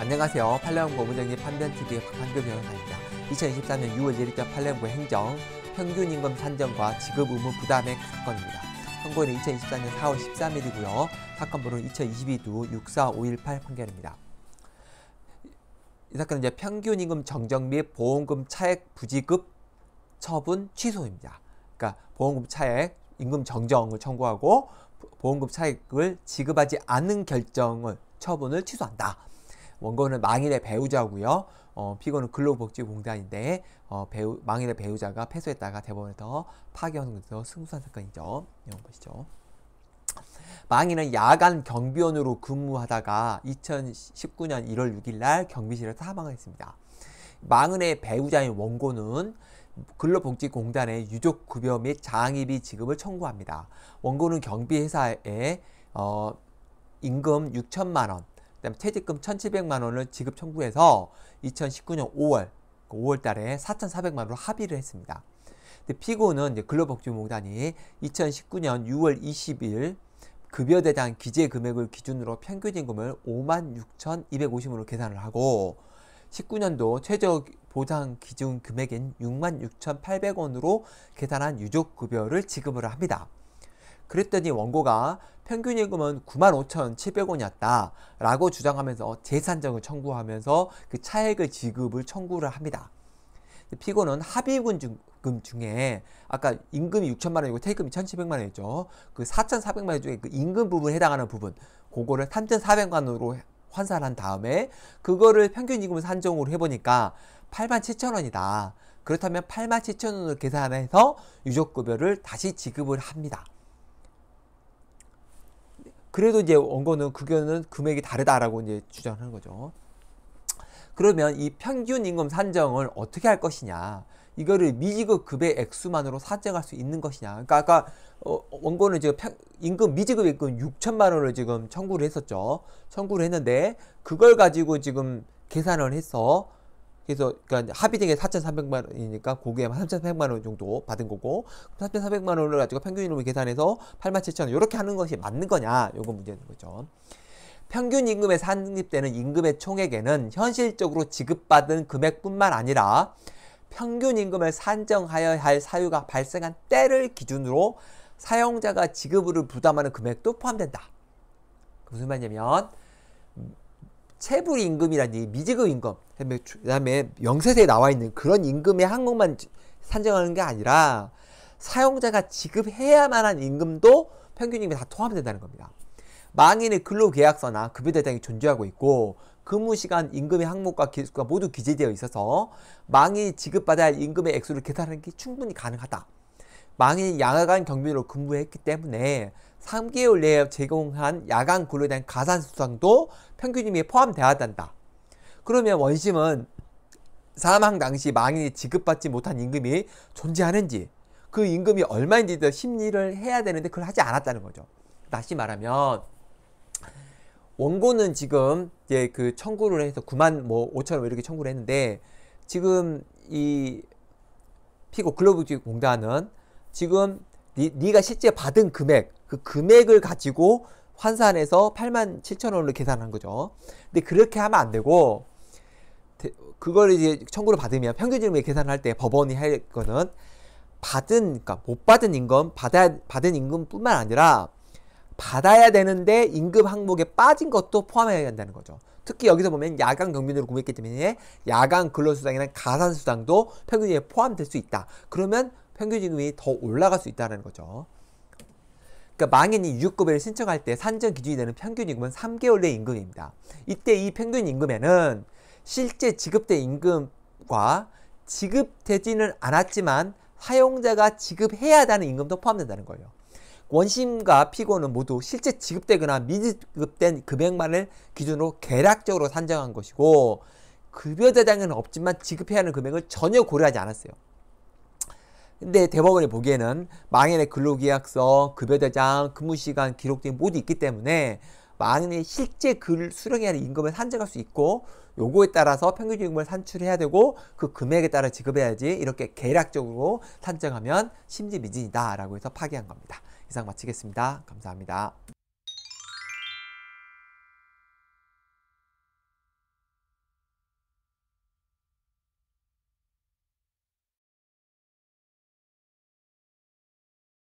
안녕하세요. 팔레온 고문정리 판변TV 황한교 변호사입니다. 2023년 6월 1일자 팔레온 행정 평균임금 산정과 지급 의무 부담액 사건입니다. 선고일은 2024년 4월 13일이고요. 사건 번호는 2 0 2 2 64518 판결입니다. 이 사건은 이제 평균임금 정정 및 보험금 차액 부지급 처분 취소입니다. 그러니까 보험금 차액 임금 정정을 청구하고 보험금 차액을 지급하지 않은 결정을 처분을 취소한다. 원고는 망인의 배우자고요. 어, 피고는 근로복지공단인데 어, 배우, 망일의 배우자가 패소했다가 대법원에서 파기환송돼서 승소한 사건이죠. 이런 것이죠. 망인은 야간 경비원으로 근무하다가 2019년 1월 6일 날 경비실에서 사망 했습니다. 망은의 배우자인 원고는 근로복지공단에 유족급여 및 장의비 지급을 청구합니다. 원고는 경비회사에 어, 임금 6천만 원, 그다음에 퇴직금 1,700만 원을 지급 청구해서 2019년 5월 5월 달에 4,400만 원으로 합의를 했습니다. 근데 피고는 이제 근로복지공단이 2019년 6월 20일 급여 대장 기재 금액을 기준으로 평균 임금을 5만 6,250으로 계산을 하고 19년도 최저 보장 기준 금액인 6만 6,800원으로 계산한 유족 급여를 지급을 합니다. 그랬더니 원고가 평균 예금은 95,700원이었다 라고 주장하면서 재산정을 청구하면서 그 차액을 지급을 청구를 합니다. 피고는 합의금 중에 아까 임금이 6천만 원이고 퇴금이 1,700만 원이죠. 그 4,400만 원 중에 그 임금 부분에 해당하는 부분 그거를 3,400만 원으로 환산한 다음에 그거를 평균 임금을 산정으로 해보니까 8 7 0 0 0 원이다. 그렇다면 8 7 0 0 0 원을 계산해서 유족급여를 다시 지급을 합니다. 그래도 이제 원고는 그거는 금액이 다르다라고 이제 주장하는 거죠. 그러면 이 평균 임금 산정을 어떻게 할 것이냐? 이거를 미지급 급의 액수만으로 산정할 수 있는 것이냐? 그러니까 아까 어, 원고는 지금 평, 임금 미지급 임금 6천만 원을 지금 청구를 했었죠. 청구를 했는데 그걸 가지고 지금 계산을 해서 그래서 그러니까 합의된 게4 3 0 0만 원이니까 고기에만 3,400만 원 정도 받은 거고 3,400만 원을 가지고 평균임금을 계산해서 87,000원 이렇게 하는 것이 맞는 거냐 이건 문제인 거죠. 평균 임금에 산입되는 임금의 총액에는 현실적으로 지급받은 금액뿐만 아니라 평균 임금을 산정하여야 할 사유가 발생한 때를 기준으로 사용자가 지급을 부담하는 금액도 포함된다. 무슨 말이냐면 체불 임금이라든지 미지급 임금, 그다음에, 그다 명세서에 나와 있는 그런 임금의 항목만 산정하는 게 아니라 사용자가 지급해야만 한 임금도 평균 임금에 다 포함된다는 겁니다. 망인의 근로계약서나 급여대장이 존재하고 있고 근무시간 그 임금의 항목과 기수가 모두 기재되어 있어서 망인이 지급받아야 할 임금의 액수를 계산하는 게 충분히 가능하다. 망인 야간 경비로 근무했기 때문에 3개월 내에 제공한 야간 근로에 대한 가산 수당도 평균임에 포함돼야 한다. 그러면 원심은 사망 당시 망인이 지급받지 못한 임금이 존재하는지 그 임금이 얼마인지 심리를 해야 되는데 그걸 하지 않았다는 거죠. 다시 말하면 원고는 지금 이제 그 청구를 해서 9만 뭐 5천 원 이렇게 청구를 했는데 지금 이 피고 근로복지공단은 지금 니, 가 실제 받은 금액 그 금액을 가지고 환산해서 8만 7천 원으로 계산한 거죠. 근데 그렇게 하면 안 되고 그걸 이제 청구를 받으면 평균임금액 계산할 때 법원이 할 거는 받은 그러니까 못 받은 임금 받아 받은 임금뿐만 아니라 받아야 되는데 임금 항목에 빠진 것도 포함해야 한다는 거죠. 특히 여기서 보면 야간 경비으로 구매했기 때문에 야간 근로수당이나 가산수당도 평균에 포함될 수 있다. 그러면 평균임금이더 올라갈 수 있다는 거죠. 그러니까 망인이 유급을 신청할 때 산정 기준이 되는 평균임금은 3개월 내 임금입니다. 이때 이 평균임금에는 실제 지급된 임금과 지급되지는 않았지만 사용자가 지급해야 하는 임금도 포함된다는 거예요. 원심과 피고는 모두 실제 지급되거나 미지급된 금액만을 기준으로 계략적으로 산정한 것이고 급여 대장은 없지만 지급해야 하는 금액을 전혀 고려하지 않았어요. 근데 대법원이 보기에는 망인의 근로계약서, 급여대장, 근무시간 기록 등이 모두 있기 때문에 망인의 실제 글 수령해야 하는 임금을 산정할 수 있고 요거에 따라서 평균 임금을 산출해야 되고 그 금액에 따라 지급해야지 이렇게 계략적으로 산정하면 심지 미진이다라고 해서 파기한 겁니다. 이상 마치겠습니다. 감사합니다.